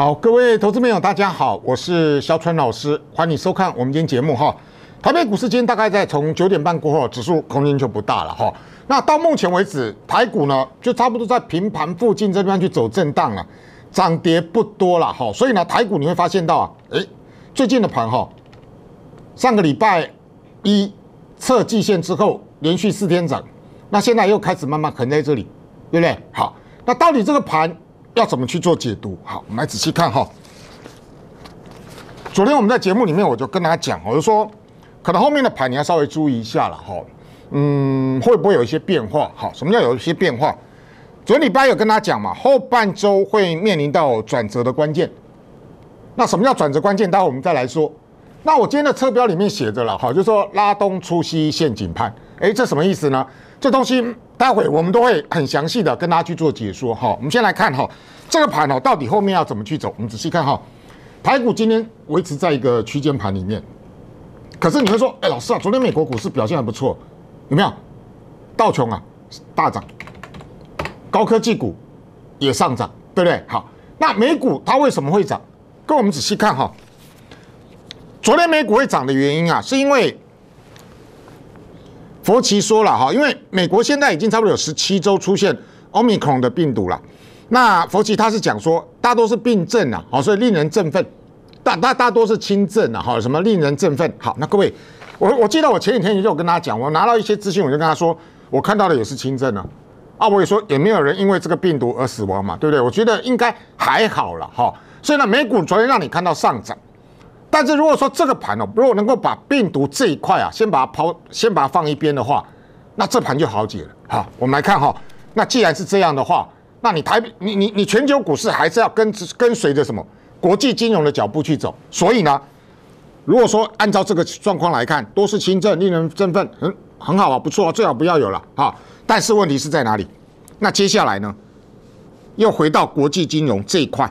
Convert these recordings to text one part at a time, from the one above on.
好，各位投资朋友，大家好，我是肖川老师，欢迎收看我们今天节目哈。台北股市今天大概在从九点半过后，指数空间就不大了哈。那到目前为止，台股呢就差不多在平盘附近这边去走震荡了，涨跌不多了哈。所以呢，台股你会发现到啊，诶，最近的盘哈，上个礼拜一测季线之后，连续四天涨，那现在又开始慢慢啃在这里，对不对？好，那到底这个盘？要怎么去做解读？好，我们来仔细看哈。昨天我们在节目里面我就跟大家讲，我就说可能后面的盘你要稍微注意一下了哈。嗯，会不会有一些变化？好，什么叫有一些变化？昨天礼拜有跟大家讲嘛，后半周会面临到转折的关键。那什么叫转折关键？待会我们再来说。那我今天的车标里面写着了哈，就说拉东出西陷阱判。哎，这什么意思呢？这东西待会我们都会很详细的跟大家去做解说哈。我们先来看哈，这个盘哦到底后面要怎么去走？我们仔细看哈，台股今天维持在一个区间盘里面，可是你会说，哎，老师啊，昨天美国股市表现还不错，有没有？道琼啊大涨，高科技股也上涨，对不对？好，那美股它为什么会涨？跟我们仔细看哈，昨天美股会涨的原因啊，是因为。佛奇说了哈，因为美国现在已经差不多有十七周出现 omicron 的病毒了。那佛奇他是讲说，大多是病症啊，好，所以令人振奋。但大大多是轻症啊，好，什么令人振奋？好，那各位，我我记得我前几天也有跟大家讲，我拿到一些资讯，我就跟他说，我看到的也是轻症啊。啊，我也说也没有人因为这个病毒而死亡嘛，对不对？我觉得应该还好了哈。所以呢，美股昨天让你看到上涨。但是如果说这个盘哦，如果能够把病毒这一块啊，先把它抛，先把它放一边的话，那这盘就好解了。好，我们来看哈，那既然是这样的话，那你台，你你你全球股市还是要跟跟随着什么国际金融的脚步去走。所以呢，如果说按照这个状况来看，多是轻症，令人振奋，很很好啊，不错啊，最好不要有了。哈。但是问题是在哪里？那接下来呢，又回到国际金融这一块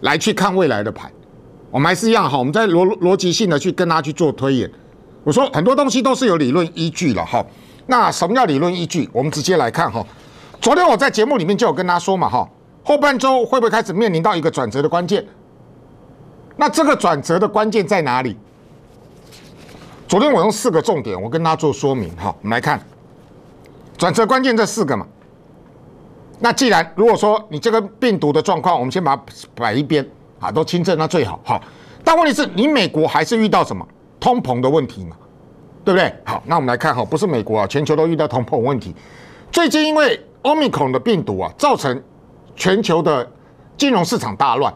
来去看未来的盘。我们还是一样哈，我们在逻逻辑性的去跟他去做推演。我说很多东西都是有理论依据了哈。那什么叫理论依据？我们直接来看哈。昨天我在节目里面就有跟他说嘛哈，后半周会不会开始面临到一个转折的关键？那这个转折的关键在哪里？昨天我用四个重点，我跟他做说明哈。我们来看转折关键这四个嘛。那既然如果说你这个病毒的状况，我们先把它摆一边。啊，都清政那最好哈。但问题是，你美国还是遇到什么通膨的问题嘛？对不对？好，那我们来看哈，不是美国啊，全球都遇到通膨问题。最近因为欧米孔的病毒啊，造成全球的金融市场大乱。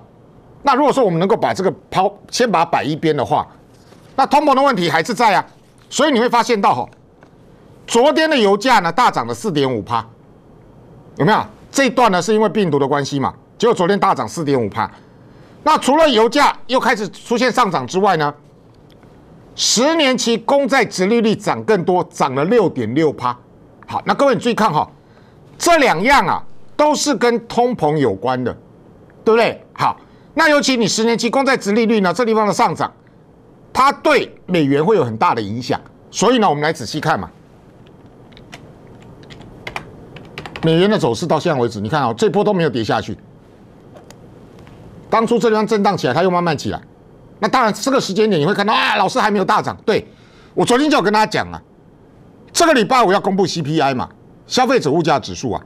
那如果说我们能够把这个抛，先把它摆一边的话，那通膨的问题还是在啊。所以你会发现到哈，昨天的油价呢大涨了四点五帕，有没有？这一段呢是因为病毒的关系嘛？结果昨天大涨四点五帕。那除了油价又开始出现上涨之外呢，十年期公债殖利率涨更多，涨了六点六趴。好，那各位你注意看哈，这两样啊都是跟通膨有关的，对不对？好，那尤其你十年期公债殖利率呢，这地方的上涨，它对美元会有很大的影响。所以呢，我们来仔细看嘛，美元的走势到现在为止，你看啊，这波都没有跌下去。当初这地方震荡起来，它又慢慢起来。那当然，这个时间点你会看到啊，老师还没有大涨。对我昨天就跟他讲了，这个礼拜我要公布 CPI 嘛，消费者物价指数啊。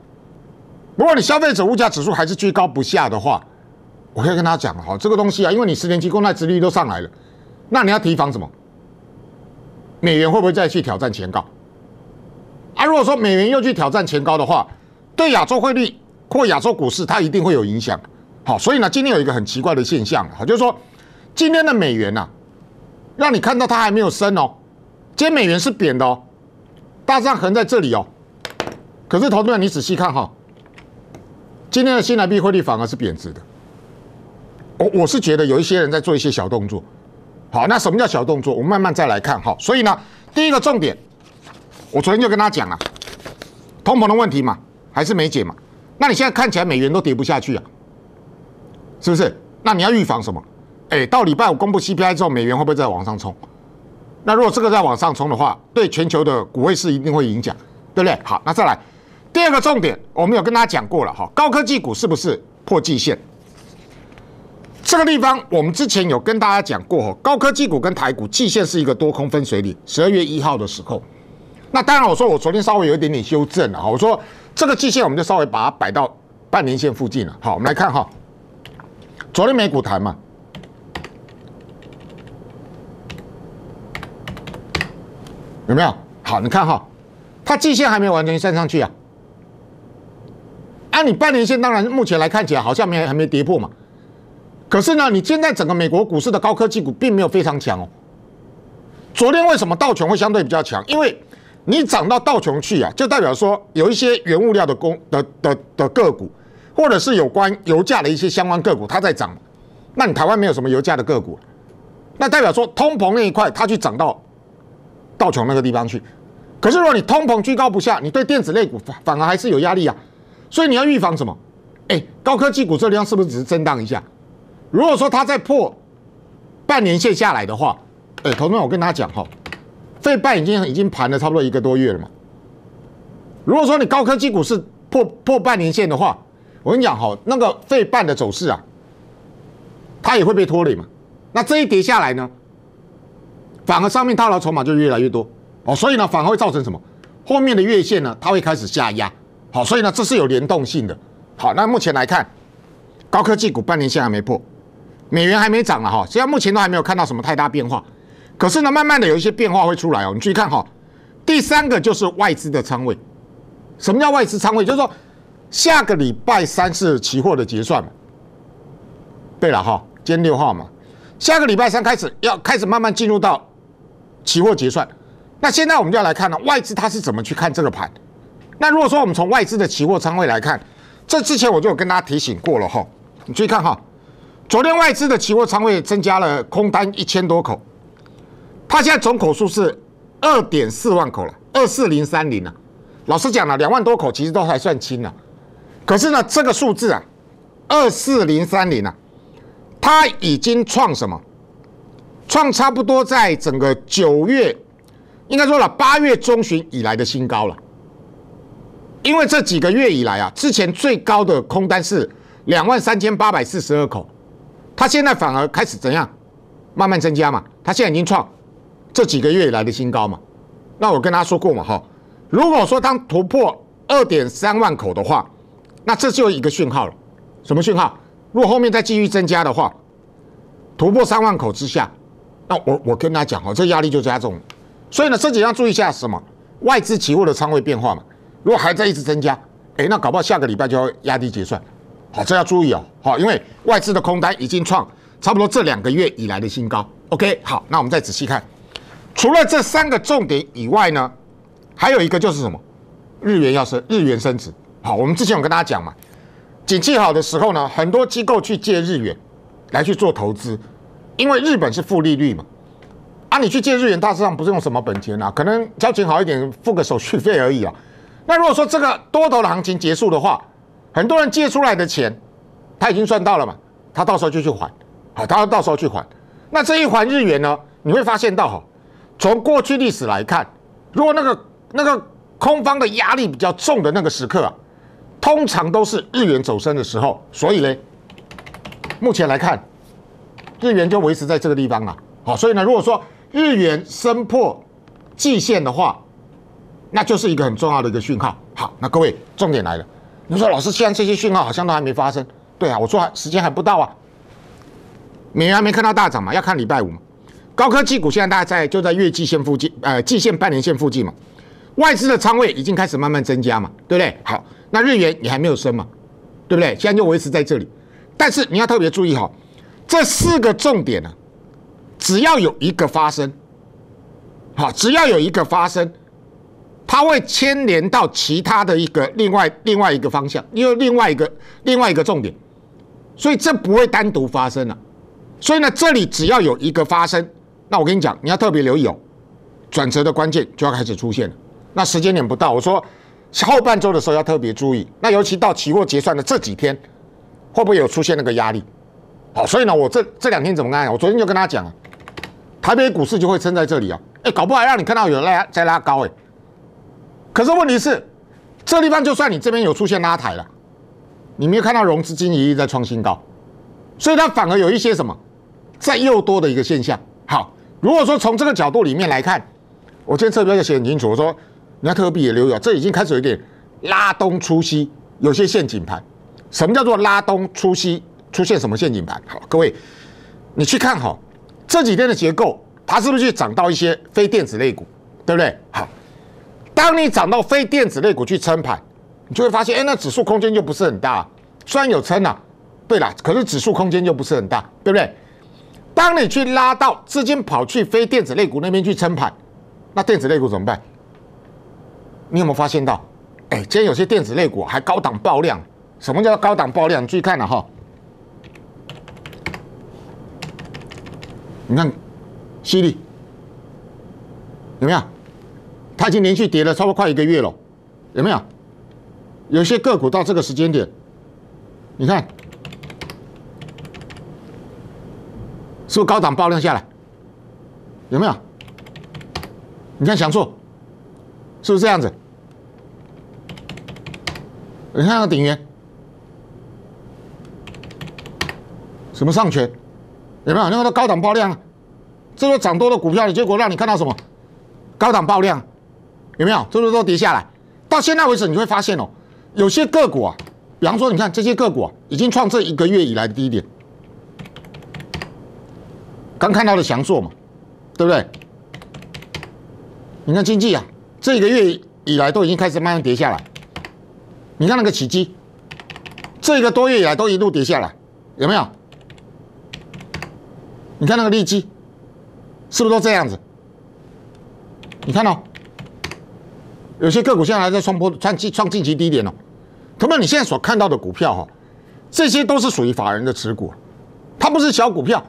如果你消费者物价指数还是居高不下的话，我可以跟他讲哈，这个东西啊，因为你十年期公债殖率都上来了，那你要提防什么？美元会不会再去挑战前高？啊，如果说美元又去挑战前高的话，对亚洲汇率或亚洲股市它一定会有影响。好，所以呢，今天有一个很奇怪的现象，啊，就是说今天的美元呢，让你看到它还没有升哦，今天美元是贬的哦，大上横在这里哦，可是投资人你仔细看哈，今天的新台币汇率反而是贬值的，我我是觉得有一些人在做一些小动作，好，那什么叫小动作？我们慢慢再来看哈。所以呢，第一个重点，我昨天就跟他讲了，通膨的问题嘛，还是没解嘛，那你现在看起来美元都跌不下去啊。是不是？那你要预防什么？哎，到礼拜五公布 CPI 之后，美元会不会再往上冲？那如果这个再往上冲的话，对全球的股汇市一定会影响，对不对？好，那再来第二个重点，我们有跟大家讲过了哈，高科技股是不是破季线？这个地方我们之前有跟大家讲过哈，高科技股跟台股季线是一个多空分水岭。十二月一号的时候，那当然我说我昨天稍微有一点点修正了哈，我说这个季线我们就稍微把它摆到半年线附近了。好，我们来看哈。昨天美股谈嘛，有没有？好，你看哈，它季线还没完全站上去啊。按你半年线，当然目前来看起来好像没还没跌破嘛。可是呢，你现在整个美国股市的高科技股并没有非常强哦。昨天为什么道琼会相对比较强？因为你涨到道琼去啊，就代表说有一些原物料的公的的的个股。或者是有关油价的一些相关个股，它在涨，那你台湾没有什么油价的个股，那代表说通膨那一块它去涨到道琼那个地方去。可是如果你通膨居高不下，你对电子类股反反而还是有压力啊。所以你要预防什么？哎，高科技股这地方是不是只是震荡一下？如果说它再破半年线下来的话，哎，同志们，我跟他讲哈，这半已经已经盘了差不多一个多月了嘛。如果说你高科技股是破破半年线的话，我跟你讲哈，那个费半的走势啊，它也会被拖累嘛。那这一跌下来呢，反而上面套牢筹码就越来越多哦，所以呢，反而会造成什么？后面的月线呢，它会开始下压。好，所以呢，这是有联动性的。好，那目前来看，高科技股半年线还没破，美元还没涨了哈。现在目前都还没有看到什么太大变化，可是呢，慢慢的有一些变化会出来哦。你注意看哈，第三个就是外资的仓位。什么叫外资仓位？就是说。下个礼拜三是期货的结算嘛？对了哈，今天六号嘛，下个礼拜三开始要开始慢慢进入到期货结算。那现在我们就要来看了，外资它是怎么去看这个盘？那如果说我们从外资的期货仓位来看，这之前我就有跟大家提醒过了哈。你注意看哈，昨天外资的期货仓位增加了空单一千多口，它现在总口数是二点四万口了，二四零三零啊。老实讲了，两万多口其实都还算轻了。可是呢，这个数字啊，二四零三零啊，它已经创什么？创差不多在整个九月，应该说了八月中旬以来的新高了。因为这几个月以来啊，之前最高的空单是两万三千八百四十二口，它现在反而开始怎样？慢慢增加嘛。它现在已经创这几个月以来的新高嘛。那我跟大家说过嘛哈，如果说当突破二点三万口的话。那这就一个讯号了，什么讯号？如果后面再继续增加的话，突破三万口之下，那我我跟大家讲哦，这压力就加重。所以呢，自己要注意一下什么？外资期货的仓位变化嘛。如果还在一直增加，哎，那搞不好下个礼拜就要压低结算。好，这要注意哦。好，因为外资的空单已经创差不多这两个月以来的新高。OK，好，那我们再仔细看，除了这三个重点以外呢，还有一个就是什么？日元要升，日元升值。好，我们之前有跟大家讲嘛，景气好的时候呢，很多机构去借日元，来去做投资，因为日本是负利率嘛，啊，你去借日元，大致上不是用什么本钱呐，可能交情好一点，付个手续费而已啊。那如果说这个多头的行情结束的话，很多人借出来的钱，他已经赚到了嘛，他到时候就去还，好，他到时候去还，那这一还日元呢，你会发现到哈，从过去历史来看，如果那个那个空方的压力比较重的那个时刻啊。通常都是日元走升的时候，所以呢，目前来看，日元就维持在这个地方啊。好，所以呢，如果说日元升破季线的话，那就是一个很重要的一个讯号。好，那各位重点来了。你说老师，现在这些讯号好像都还没发生。对啊，我说时间还不到啊。美元还没看到大涨嘛，要看礼拜五嘛。高科技股现在大概在就在月季线附近，呃，季线半年线附近嘛。外资的仓位已经开始慢慢增加嘛，对不对？好。那日元你还没有升嘛，对不对？现在就维持在这里。但是你要特别注意哈，这四个重点呢，只要有一个发生，好，只要有一个发生，它会牵连到其他的一个另外另外一个方向，因为另外一个另外一个重点，所以这不会单独发生了。所以呢，这里只要有一个发生，那我跟你讲，你要特别留意哦，转折的关键就要开始出现了。那时间点不到，我说。后半周的时候要特别注意，那尤其到期货结算的这几天，会不会有出现那个压力？好，所以呢，我这这两天怎么干我昨天就跟他讲了，台北股市就会撑在这里啊。哎，搞不好让你看到有拉在拉高哎。可是问题是，这地方就算你这边有出现拉抬了，你没有看到融资金一直在创新高，所以它反而有一些什么在又多的一个现象。好，如果说从这个角度里面来看，我今天这边就写清楚，我说。你看，特币也流入，这已经开始有点拉东出西，有些陷阱盘。什么叫做拉东出西？出现什么陷阱盘？好，各位，你去看好这几天的结构，它是不是去涨到一些非电子类股，对不对？好，当你涨到非电子类股去撑盘，你就会发现，哎，那指数空间又不是很大，虽然有撑啊，对了，可是指数空间又不是很大，对不对？当你去拉到资金跑去非电子类股那边去撑盘，那电子类股怎么办？你有没有发现到？哎，今天有些电子类股还高档爆量。什么叫高档爆量？注意看了哈，你看，犀力有没有？它已经连续跌了差不多快一个月了，有没有？有些个股到这个时间点，你看，是不是高档爆量下来？有没有？你看想做，是不是这样子？你看那个顶元，什么上缺？有没有？那个高档爆量，这个涨多的股票，结果让你看到什么？高档爆量，有没有？这波都跌下来。到现在为止，你会发现哦，有些个股啊，比方说，你看这些个股啊，已经创这一个月以来的低点。刚看到的翔硕嘛，对不对？你看经济啊，这一个月以来都已经开始慢慢跌下来。你看那个起基，这个多月以来都一路跌下来，有没有？你看那个利基，是不是都这样子？你看哦，有些个股现在还在创破、创创近期低点哦。彤彤，你现在所看到的股票哈，这些都是属于法人的持股，它不是小股票。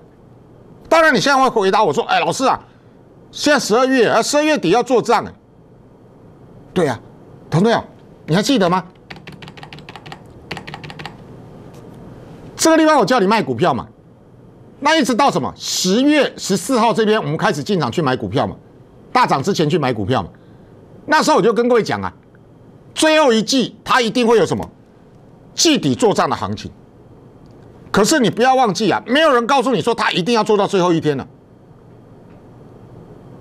当然，你现在会回答我说：“哎，老师啊，现在十二月，啊，十二月底要做账。”对呀，同彤啊，你还记得吗？这个地方我叫你卖股票嘛，那一直到什么十月十四号这边我们开始进场去买股票嘛，大涨之前去买股票嘛，那时候我就跟各位讲啊，最后一季它一定会有什么季底做账的行情，可是你不要忘记啊，没有人告诉你说他一定要做到最后一天了，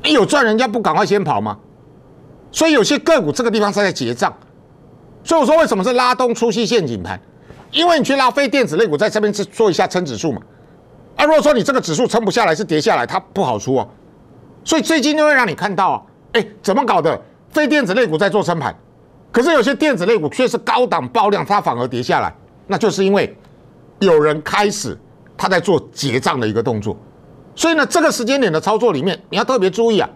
有赚人家不赶快先跑吗？所以有些个股这个地方是在结账，所以我说为什么是拉东出期陷阱盘。因为你去拉非电子类股，在这边是做一下撑指数嘛？啊，如果说你这个指数撑不下来，是跌下来，它不好出啊。所以最近就会让你看到，啊，哎，怎么搞的？非电子类股在做撑盘，可是有些电子类股却是高档爆量，它反而跌下来，那就是因为有人开始他在做结账的一个动作。所以呢，这个时间点的操作里面，你要特别注意啊，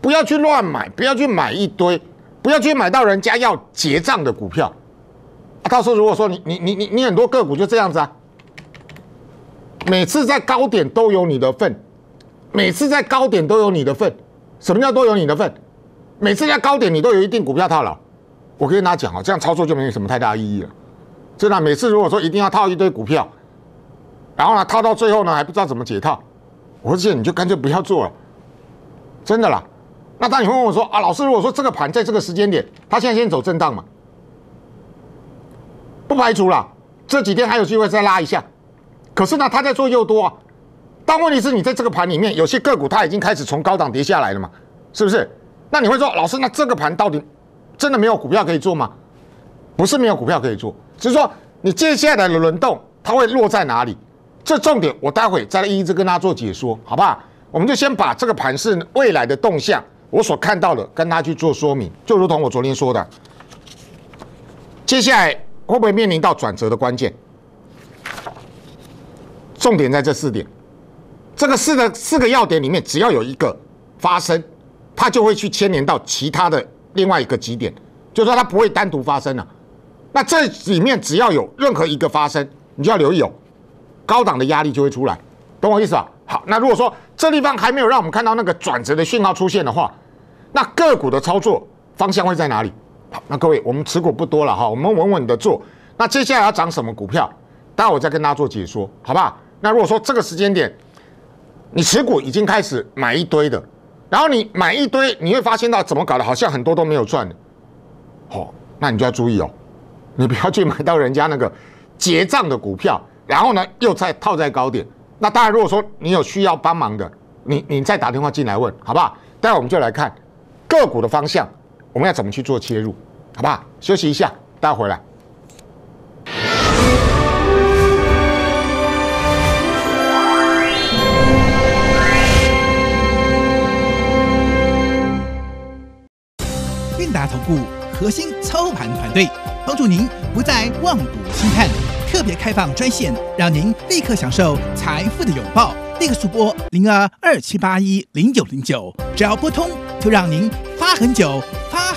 不要去乱买，不要去买一堆，不要去买到人家要结账的股票。到时候如果说你你你你你很多个股就这样子啊，每次在高点都有你的份，每次在高点都有你的份。什么叫都有你的份？每次在高点你都有一定股票套牢。我跟大家讲啊，这样操作就没有什么太大意义了。真的，每次如果说一定要套一堆股票，然后呢套到最后呢还不知道怎么解套，我建议你就干脆不要做了，真的啦。那当你问我说啊，老师如果说这个盘在这个时间点，它现在先走震荡嘛？不排除了，这几天还有机会再拉一下，可是呢，他在做又多，啊。但问题是你在这个盘里面，有些个股它已经开始从高档跌下来了嘛，是不是？那你会说，老师，那这个盘到底真的没有股票可以做吗？不是没有股票可以做，只是说你接下来的轮动它会落在哪里？这重点我待会再一一跟大家做解说，好不好？我们就先把这个盘是未来的动向我所看到的跟他去做说明，就如同我昨天说的，接下来。会不会面临到转折的关键？重点在这四点，这个四的四个要点里面，只要有一个发生，它就会去牵连到其他的另外一个极点，就说它不会单独发生了。那这里面只要有任何一个发生，你就要留意哦，高档的压力就会出来，懂我意思吧？好，那如果说这地方还没有让我们看到那个转折的讯号出现的话，那个股的操作方向会在哪里？好，那各位，我们持股不多了哈，我们稳稳的做。那接下来要涨什么股票？待会我再跟大家做解说，好不好？那如果说这个时间点，你持股已经开始买一堆的，然后你买一堆，你会发现到怎么搞的，好像很多都没有赚的。好，那你就要注意哦，你不要去买到人家那个结账的股票，然后呢又再套在高点。那当然，如果说你有需要帮忙的，你你再打电话进来问，好不好？待会我们就来看个股的方向。我们要怎么去做切入？好不好？休息一下，待会回来。韵达投顾核心操盘团队帮助您不再望股兴叹，特别开放专线，让您立刻享受财富的拥抱。立刻速拨零二二七八一零九零九，只要拨通，就让您发很久。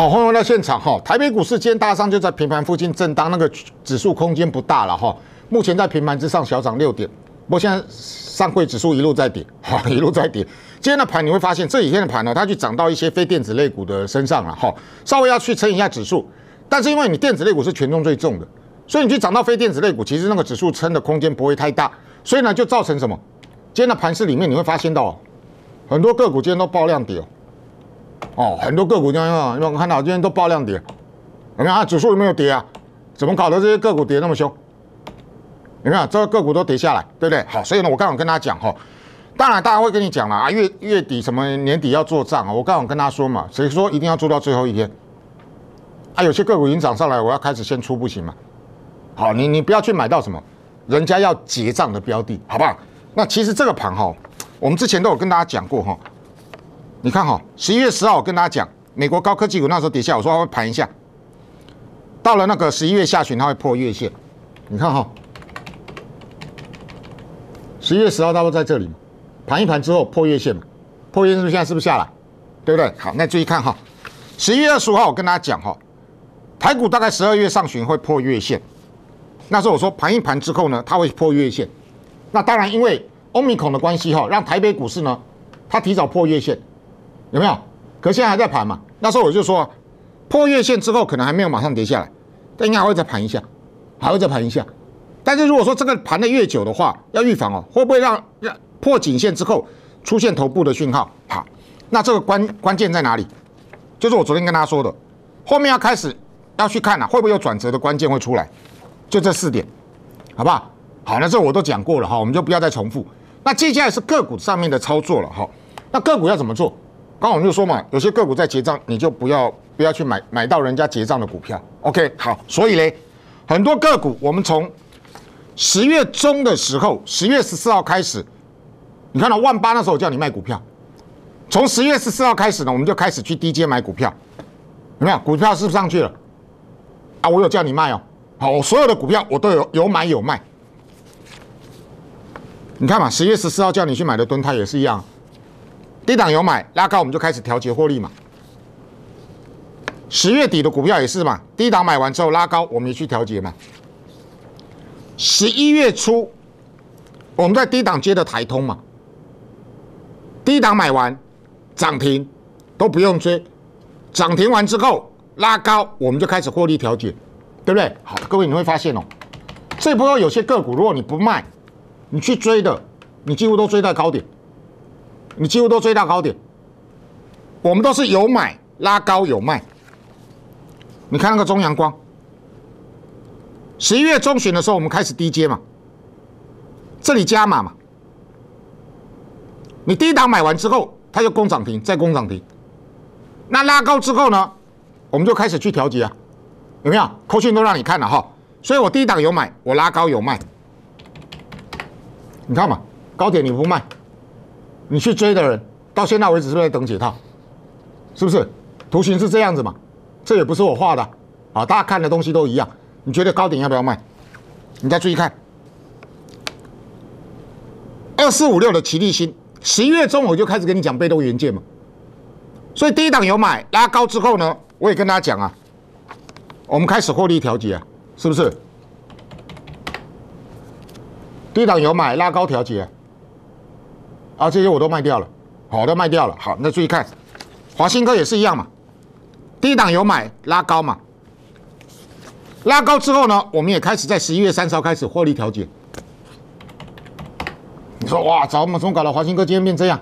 好，欢迎到现场哈。台北股市今天大上，就在平盘附近震荡，那个指数空间不大了哈。目前在平盘之上小涨六点。不过现在上柜指数一路在跌，哈，一路在跌。今天的盘你会发现，这几天的盘呢，它去涨到一些非电子类股的身上了哈。稍微要去撑一下指数，但是因为你电子类股是权重最重的，所以你去涨到非电子类股，其实那个指数撑的空间不会太大。所以呢，就造成什么？今天的盘市里面你会发现到很多个股今天都爆量跌哦。哦，很多个股你看，你看看到今天都爆量跌，有没有啊？指数有没有跌啊？怎么搞的？这些个股跌那么凶？你看，这个个股都跌下来，对不对？好，所以呢，我刚好跟大家讲哈，当然大家会跟你讲了啊，月月底什么年底要做账啊，我刚好跟他说嘛，谁说一定要做到最后一天啊。有些个股已经涨上来，我要开始先出不行吗？好，你你不要去买到什么人家要结账的标的，好好？那其实这个盘哈，我们之前都有跟大家讲过哈。你看哈，十一月十号我跟大家讲，美国高科技股那时候跌下，我说会盘一下，到了那个十一月下旬它会破月线。你看哈，十一月十号它会在这里，盘一盘之后破月线嘛，破月线是不是现在是不是下来，对不对？好，那注意看哈，十一月二十号我跟大家讲哈，台股大概十二月上旬会破月线，那时候我说盘一盘之后呢，它会破月线。那当然因为欧米孔的关系哈，让台北股市呢，它提早破月线。有没有？可现在还在盘嘛？那时候我就说，破月线之后可能还没有马上跌下来，但应该还会再盘一下，还会再盘一下。但是如果说这个盘的越久的话，要预防哦，会不会让让破颈线之后出现头部的讯号？好，那这个关关键在哪里？就是我昨天跟大家说的，后面要开始要去看啊，会不会有转折的关键会出来？就这四点，好不好？好，那这我都讲过了哈，我们就不要再重复。那接下来是个股上面的操作了哈，那个股要怎么做？刚我们就说嘛，有些个股在结账，你就不要不要去买买到人家结账的股票。OK，好，所以呢，很多个股我们从十月中的时候，十月十四号开始，你看到万八那时候我叫你卖股票，从十月十四号开始呢，我们就开始去低阶买股票。没有？股票是不是上去了？啊，我有叫你卖哦。好，我所有的股票我都有有买有卖。你看嘛，十月十四号叫你去买的墩胎也是一样。低档有买拉高，我们就开始调节获利嘛。十月底的股票也是嘛，低档买完之后拉高，我们也去调节嘛。十一月初，我们在低档接的台通嘛，低档买完涨停都不用追，涨停完之后拉高，我们就开始获利调节，对不对？好，各位你会发现哦，这波有些个股，如果你不卖，你去追的，你几乎都追在高点。你几乎都追到高点，我们都是有买拉高有卖。你看那个中阳光，十一月中旬的时候我们开始低接嘛，这里加码嘛。你低档买完之后，它就攻涨停，再攻涨停。那拉高之后呢，我们就开始去调节啊，有没有？课讯都让你看了哈，所以我低档有买，我拉高有卖。你看嘛，高点你不卖。你去追的人，到现在为止是不是在等解套？是不是？图形是这样子嘛？这也不是我画的啊，大家看的东西都一样。你觉得高点要不要卖？你再注意看，二四五六的齐力新，十月中我就开始跟你讲被动元件嘛。所以低档有买，拉高之后呢，我也跟大家讲啊，我们开始获利调节啊，是不是？低档有买，拉高调节。啊，这些我都卖掉了，好的卖掉了，好，那注意看，华鑫哥也是一样嘛，低档有买拉高嘛，拉高之后呢，我们也开始在十一月三十号开始获利调节。你说哇，早我们搞的华鑫哥今天变这样？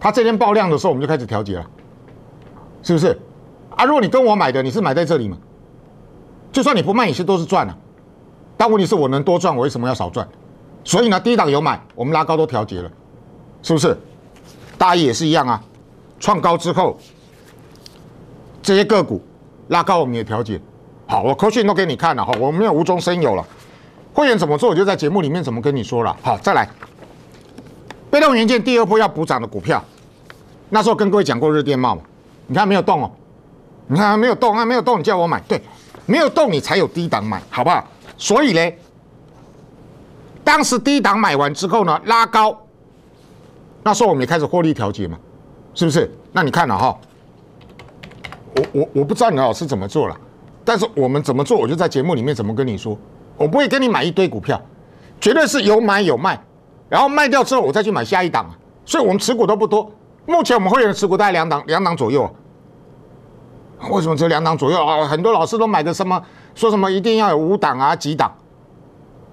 他这天爆量的时候，我们就开始调节了，是不是？啊，如果你跟我买的，你是买在这里嘛，就算你不卖，也是都是赚啊。但问题是我能多赚，我为什么要少赚？所以呢，低档有买，我们拉高都调节了。是不是？大家也是一样啊。创高之后，这些个股拉高我们也调节。好，我口讯都给你看了哈，我没有无中生有了。会员怎么做，我就在节目里面怎么跟你说了。好，再来。被动元件第二波要补涨的股票，那时候跟各位讲过日电帽嘛。你看没有动哦，你看它没有动，它没有动，你叫我买，对，没有动你才有低档买，好不好？所以呢，当时低档买完之后呢，拉高。那时候我们也开始获利调节嘛，是不是？那你看啊，哈，我我我不知道你老师怎么做了，但是我们怎么做，我就在节目里面怎么跟你说，我不会跟你买一堆股票，绝对是有买有卖，然后卖掉之后我再去买下一档啊，所以我们持股都不多，目前我们会员持股大概两档两档左右啊，为什么只有两档左右啊？很多老师都买个什么说什么一定要有五档啊几档，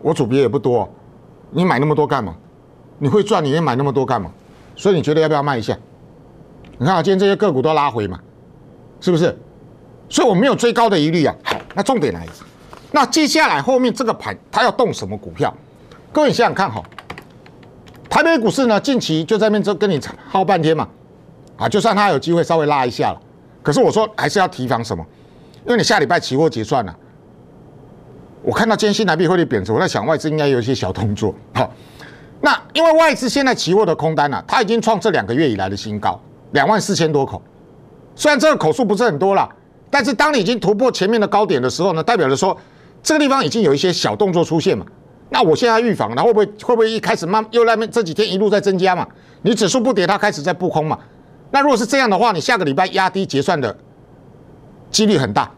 我主别也不多，你买那么多干嘛？你会赚，你也买那么多干嘛？所以你觉得要不要卖一下？你看啊，今天这些个股都拉回嘛，是不是？所以我没有追高的疑虑啊。好，那重点来，那接下来后面这个盘它要动什么股票？各位想想看哈，台北股市呢近期就在面就跟你耗半天嘛，啊，就算它有机会稍微拉一下了，可是我说还是要提防什么？因为你下礼拜期货结算了，我看到今天新台币汇率贬值，我在想外资应该有一些小动作，好。那因为外资现在期货的空单呢，它已经创这两个月以来的新高，两万四千多口。虽然这个口数不是很多了，但是当你已经突破前面的高点的时候呢，代表着说这个地方已经有一些小动作出现嘛。那我现在预防，然后会不会会不会一开始慢又那边这几天一路在增加嘛？你指数不跌，它开始在布空嘛？那如果是这样的话，你下个礼拜压低结算的几率很大。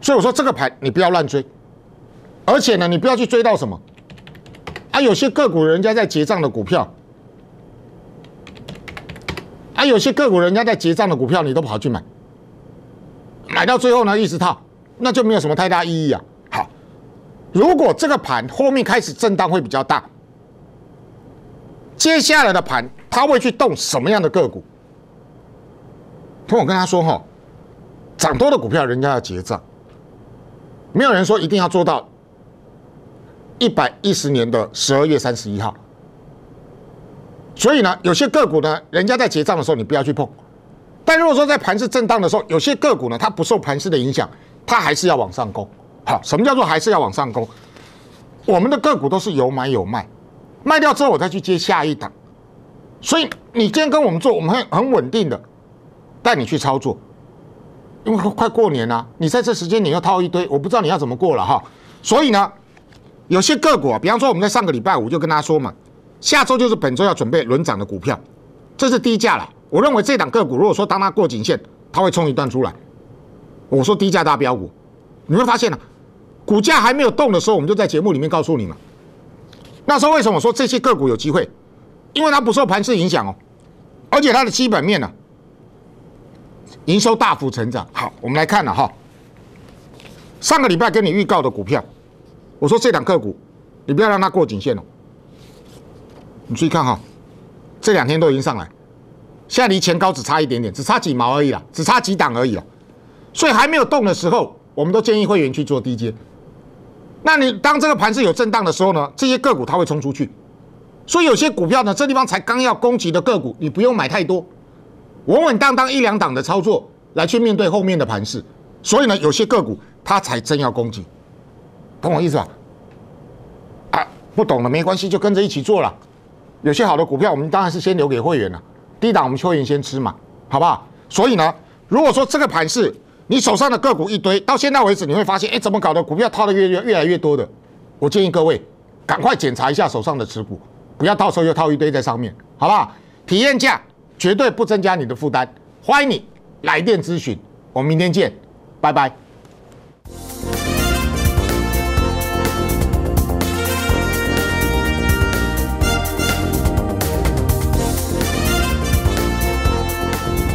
所以我说这个盘你不要乱追，而且呢，你不要去追到什么。啊，有些个股人家在结账的股票，啊，有些个股人家在结账的股票，你都跑去买，买到最后呢一直套，那就没有什么太大意义啊。好，如果这个盘后面开始震荡会比较大，接下来的盘它会去动什么样的个股？听我跟他说哈，涨多的股票人家要结账，没有人说一定要做到。一百一十年的十二月三十一号，所以呢，有些个股呢，人家在结账的时候，你不要去碰。但如果说在盘市震荡的时候，有些个股呢，它不受盘市的影响，它还是要往上攻。好，什么叫做还是要往上攻？我们的个股都是有买有卖，卖掉之后我再去接下一档。所以你今天跟我们做，我们很很稳定的带你去操作，因为快过年了，你在这时间你要套一堆，我不知道你要怎么过了哈。所以呢？有些个股啊，比方说我们在上个礼拜五就跟他说嘛，下周就是本周要准备轮涨的股票，这是低价了。我认为这档个股如果说当它过颈线，它会冲一段出来。我说低价大标股，你会发现呢，股价还没有动的时候，我们就在节目里面告诉你嘛。那时候为什么说这些个股有机会？因为它不受盘势影响哦，而且它的基本面呢，营收大幅成长。好，我们来看了哈，上个礼拜跟你预告的股票。我说这两个股，你不要让它过颈线哦。你注意看哈，这两天都已经上来，现在离前高只差一点点，只差几毛而已啦，只差几档而已啦。所以还没有动的时候，我们都建议会员去做低阶。那你当这个盘是有震荡的时候呢，这些个股它会冲出去。所以有些股票呢，这地方才刚要攻击的个股，你不用买太多，稳稳当当一两档的操作来去面对后面的盘势。所以呢，有些个股它才真要攻击。懂我意思吧？啊，不懂的没关系，就跟着一起做了。有些好的股票，我们当然是先留给会员了。低档我们会员先吃嘛，好不好？所以呢，如果说这个盘是你手上的个股一堆，到现在为止你会发现，哎，怎么搞的？股票套的越越越来越多的。我建议各位赶快检查一下手上的持股，不要到时候又套一堆在上面，好不好？体验价绝对不增加你的负担，欢迎你来电咨询。我们明天见，拜拜。